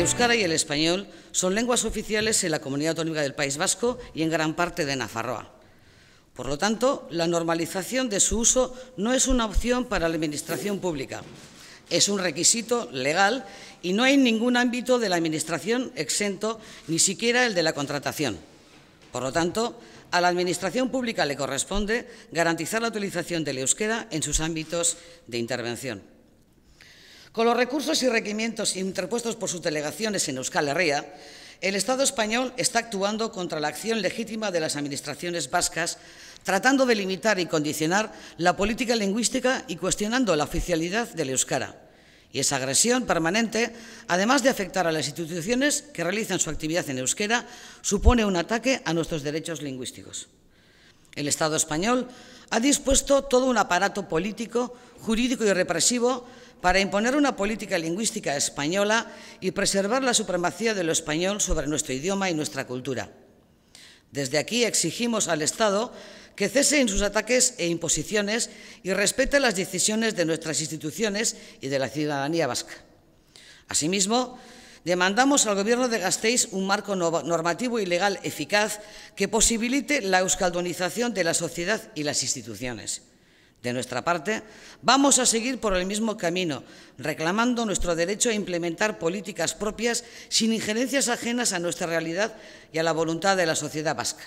euskara y el español son lenguas oficiales en la comunidad autónoma del País Vasco y en gran parte de Nafarroa. Por lo tanto, la normalización de su uso no es una opción para la Administración pública. Es un requisito legal y no hay ningún ámbito de la Administración exento, ni siquiera el de la contratación. Por lo tanto, a la Administración pública le corresponde garantizar la utilización del euskera en sus ámbitos de intervención. Con los recursos y requerimientos interpuestos por sus delegaciones en Euskal Herria, el Estado español está actuando contra la acción legítima de las administraciones vascas, tratando de limitar y condicionar la política lingüística y cuestionando la oficialidad del euskara. Y esa agresión permanente, además de afectar a las instituciones que realizan su actividad en euskera, supone un ataque a nuestros derechos lingüísticos. El Estado español ha dispuesto todo un aparato político, jurídico y represivo para imponer una política lingüística española y preservar la supremacía de lo español sobre nuestro idioma y nuestra cultura. Desde aquí exigimos al Estado que cese en sus ataques e imposiciones y respete las decisiones de nuestras instituciones y de la ciudadanía vasca. Asimismo, Demandamos al Gobierno de Gasteiz un marco normativo y legal eficaz que posibilite la euskaldonización de la sociedad y las instituciones. De nuestra parte, vamos a seguir por el mismo camino, reclamando nuestro derecho a implementar políticas propias sin injerencias ajenas a nuestra realidad y a la voluntad de la sociedad vasca.